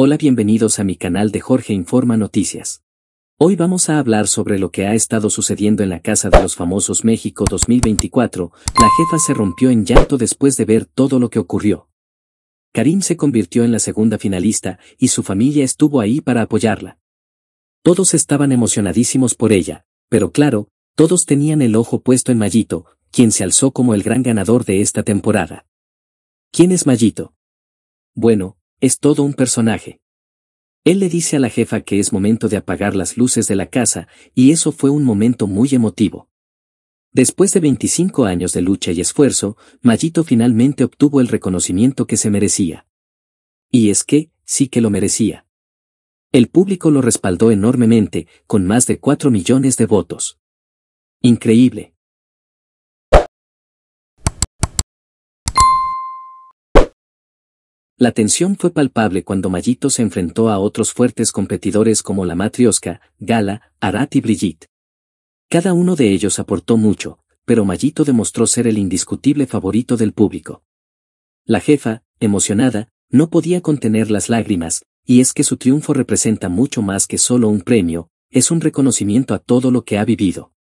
Hola bienvenidos a mi canal de Jorge Informa Noticias. Hoy vamos a hablar sobre lo que ha estado sucediendo en la Casa de los Famosos México 2024, la jefa se rompió en llanto después de ver todo lo que ocurrió. Karim se convirtió en la segunda finalista y su familia estuvo ahí para apoyarla. Todos estaban emocionadísimos por ella, pero claro, todos tenían el ojo puesto en Mallito, quien se alzó como el gran ganador de esta temporada. ¿Quién es Mallito? Bueno, es todo un personaje. Él le dice a la jefa que es momento de apagar las luces de la casa, y eso fue un momento muy emotivo. Después de 25 años de lucha y esfuerzo, Mallito finalmente obtuvo el reconocimiento que se merecía. Y es que, sí que lo merecía. El público lo respaldó enormemente, con más de 4 millones de votos. Increíble. La tensión fue palpable cuando Mallito se enfrentó a otros fuertes competidores como la Matrioska, Gala, Arat y Brigitte. Cada uno de ellos aportó mucho, pero Mallito demostró ser el indiscutible favorito del público. La jefa, emocionada, no podía contener las lágrimas, y es que su triunfo representa mucho más que solo un premio, es un reconocimiento a todo lo que ha vivido.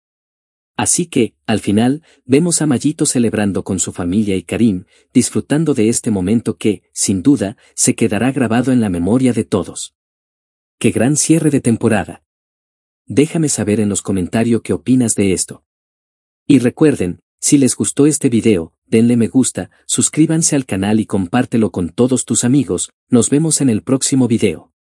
Así que, al final, vemos a Mayito celebrando con su familia y Karim, disfrutando de este momento que, sin duda, se quedará grabado en la memoria de todos. ¡Qué gran cierre de temporada! Déjame saber en los comentarios qué opinas de esto. Y recuerden, si les gustó este video, denle me gusta, suscríbanse al canal y compártelo con todos tus amigos, nos vemos en el próximo video.